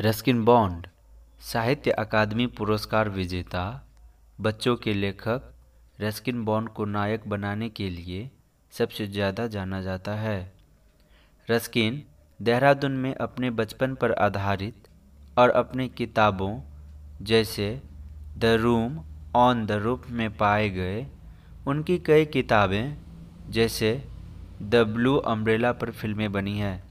Ruskin bond साहित्य अकादमी पुरस्कार विजेता बच्चों के लेखक रस्किन बॉन्ड को नायक बनाने के लिए सबसे ज़्यादा जाना जाता है रस्किन देहरादून में अपने बचपन पर आधारित और अपने किताबों जैसे द रूम ऑन द रूप में पाए गए उनकी कई किताबें जैसे द ब्लू अम्ब्रेला पर फिल्में बनी हैं